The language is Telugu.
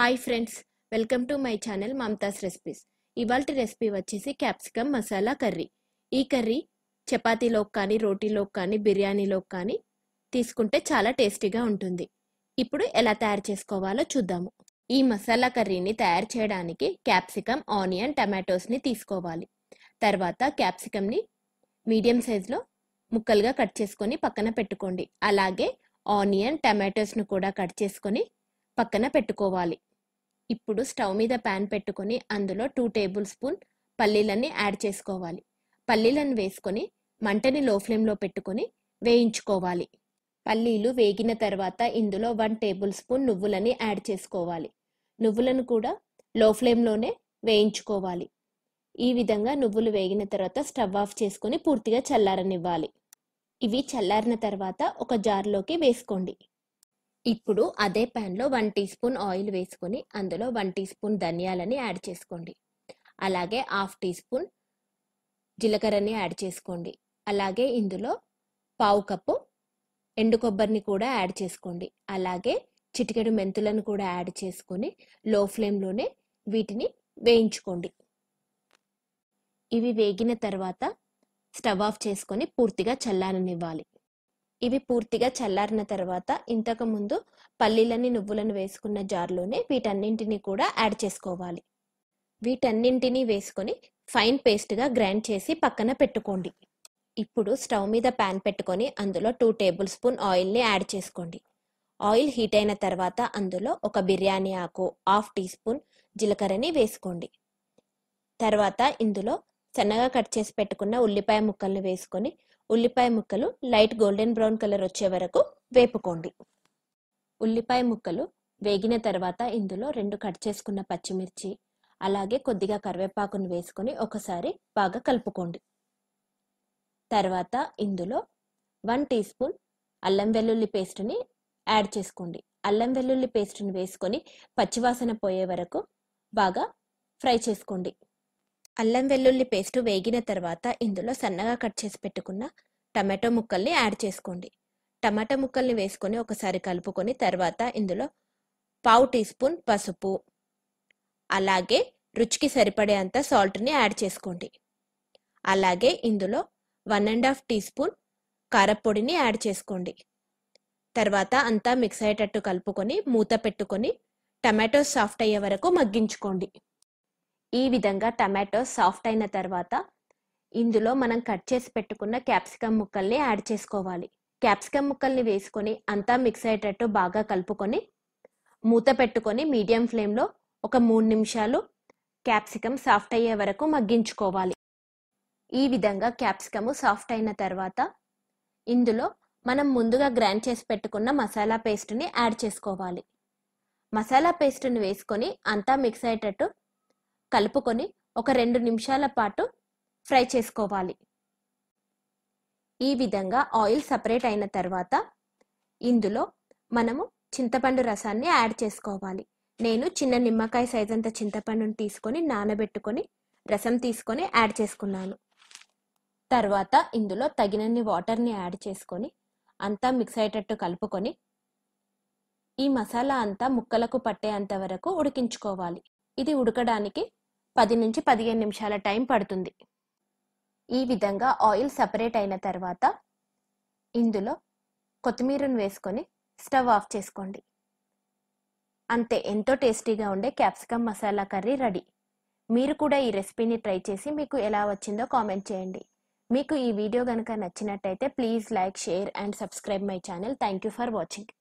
hi friends welcome to my channel Mamata's recipes ఇవాల్టి రెసిపీ వచ్చేసి క్యాప్సికమ్ మసాలా కర్రీ ఈ కర్రీ చపాతీలోకి కానీ రోటీలోకి కానీ బిర్యానీలోకి కానీ తీసుకుంటే చాలా టేస్టీగా ఉంటుంది ఇప్పుడు ఎలా తయారు చేసుకోవాలో చూద్దాము ఈ మసాలా కర్రీని తయారు చేయడానికి క్యాప్సికమ్ ఆనియన్ టమాటోస్ని తీసుకోవాలి తర్వాత క్యాప్సికమ్ని మీడియం సైజులో ముక్కలుగా కట్ చేసుకొని పక్కన పెట్టుకోండి అలాగే ఆనియన్ టమాటోస్ను కూడా కట్ చేసుకొని పక్కన పెట్టుకోవాలి ఇప్పుడు స్టవ్ మీద ప్యాన్ పెట్టుకొని అందులో టూ టేబుల్ స్పూన్ పల్లీలన్నీ యాడ్ చేసుకోవాలి పల్లీలను వేసుకొని మంటని లో ఫ్లేమ్లో పెట్టుకొని వేయించుకోవాలి పల్లీలు వేగిన తర్వాత ఇందులో వన్ టేబుల్ స్పూన్ నువ్వులని యాడ్ చేసుకోవాలి నువ్వులను కూడా లో ఫ్లేమ్లోనే వేయించుకోవాలి ఈ విధంగా నువ్వులు వేగిన తర్వాత స్టవ్ ఆఫ్ చేసుకొని పూర్తిగా చల్లారనివ్వాలి ఇవి చల్లారిన తర్వాత ఒక జార్లోకి వేసుకోండి ఇప్పుడు అదే ప్యాన్లో వన్ టీ స్పూన్ ఆయిల్ వేసుకొని అందులో వన్ టీ స్పూన్ ధనియాలని యాడ్ చేసుకోండి అలాగే హాఫ్ టీ స్పూన్ జీలకర్రని యాడ్ చేసుకోండి అలాగే ఇందులో పావు కప్పు ఎండు కొబ్బరిని కూడా యాడ్ చేసుకోండి అలాగే చిటికెడు మెంతులను కూడా యాడ్ చేసుకొని లో ఫ్లేమ్లోనే వీటిని వేయించుకోండి ఇవి వేగిన తర్వాత స్టవ్ ఆఫ్ చేసుకొని పూర్తిగా చల్లారనివ్వాలి ఇవి పూర్తిగా చల్లారిన తర్వాత ఇంతకు ముందు పల్లీలని నువ్వులను వేసుకున్న జార్లోనే వీటన్నింటినీ కూడా యాడ్ చేసుకోవాలి వీటన్నింటినీ వేసుకొని ఫైన్ పేస్ట్గా గ్రైండ్ చేసి పక్కన పెట్టుకోండి ఇప్పుడు స్టవ్ మీద ప్యాన్ పెట్టుకొని అందులో టూ టేబుల్ స్పూన్ ఆయిల్ని యాడ్ చేసుకోండి ఆయిల్ హీట్ అయిన తర్వాత అందులో ఒక బిర్యానీ ఆకు హాఫ్ టీ స్పూన్ జీలకర్రని వేసుకోండి తర్వాత ఇందులో సన్నగా కట్ చేసి పెట్టుకున్న ఉల్లిపాయ ముక్కల్ని వేసుకొని ఉల్లిపాయ ముక్కలు లైట్ గోల్డెన్ బ్రౌన్ కలర్ వచ్చే వరకు వేపుకోండి ఉల్లిపాయ ముక్కలు వేగిన తర్వాత ఇందులో రెండు కట్ చేసుకున్న పచ్చిమిర్చి అలాగే కొద్దిగా కరివేపాకును వేసుకొని ఒకసారి బాగా కలుపుకోండి తర్వాత ఇందులో వన్ టీ స్పూన్ అల్లం వెల్లుల్లి పేస్ట్ని యాడ్ చేసుకోండి అల్లం వెల్లుల్లి పేస్ట్ని వేసుకొని పచ్చివాసన పోయే వరకు బాగా ఫ్రై చేసుకోండి అల్లం వెల్లుల్లి పేస్ట్ వేగిన తర్వాత ఇందులో సన్నగా కట్ చేసి పెట్టుకున్న టమాటో ముక్కల్ని యాడ్ చేసుకోండి టమాటా ముక్కల్ని వేసుకొని ఒకసారి కలుపుకొని తర్వాత ఇందులో పావు టీ స్పూన్ పసుపు అలాగే రుచికి సరిపడే అంత సాల్ట్ని యాడ్ చేసుకోండి అలాగే ఇందులో one and half tea spoon కారపొడిని యాడ్ చేసుకోండి తర్వాత అంతా మిక్స్ అయ్యేటట్టు కలుపుకొని మూత పెట్టుకొని టమాటో సాఫ్ట్ అయ్యే వరకు మగ్గించుకోండి ఈ విధంగా టమాటో సాఫ్ట్ అయిన తర్వాత ఇందులో మనం కట్ చేసి పెట్టుకున్న క్యాప్సికమ్ ముక్కల్ని యాడ్ చేసుకోవాలి క్యాప్సికమ్ ముక్కల్ని వేసుకొని అంతా మిక్స్ అయ్యేటట్టు బాగా కలుపుకొని మూత పెట్టుకొని మీడియం ఫ్లేమ్లో ఒక మూడు నిమిషాలు క్యాప్సికమ్ సాఫ్ట్ అయ్యే వరకు మగ్గించుకోవాలి ఈ విధంగా క్యాప్సికమ్ సాఫ్ట్ అయిన తర్వాత ఇందులో మనం ముందుగా గ్రైండ్ చేసి పెట్టుకున్న మసాలా పేస్ట్ని యాడ్ చేసుకోవాలి మసాలా పేస్ట్ని వేసుకొని అంతా మిక్స్ అయ్యేటట్టు కలుపుకొని ఒక రెండు నిమిషాల పాటు ఫ్రై చేసుకోవాలి ఈ విధంగా ఆయిల్ సపరేట్ అయిన తర్వాత ఇందులో మనము చింతపండు రసాన్ని యాడ్ చేసుకోవాలి నేను చిన్న నిమ్మకాయ సైజ్ అంత చింతపండుని తీసుకొని నానబెట్టుకొని రసం తీసుకొని యాడ్ చేసుకున్నాను తర్వాత ఇందులో తగినన్ని వాటర్ని యాడ్ చేసుకొని అంతా మిక్స్ అయ్యేటట్టు కలుపుకొని ఈ మసాలా అంతా ముక్కలకు పట్టేంత వరకు ఉడికించుకోవాలి ఇది ఉడకడానికి పది నుంచి పదిహేను నిమిషాల టైం పడుతుంది ఈ విధంగా ఆయిల్ సపరేట్ అయిన తర్వాత ఇందులో కొత్తిమీరను వేసుకొని స్టవ్ ఆఫ్ చేసుకోండి అంతే ఎంతో టేస్టీగా ఉండే క్యాప్సికమ్ మసాలా కర్రీ రెడీ మీరు కూడా ఈ రెసిపీని ట్రై చేసి మీకు ఎలా వచ్చిందో కామెంట్ చేయండి మీకు ఈ వీడియో కనుక నచ్చినట్టయితే please like share and subscribe my channel thank you for watching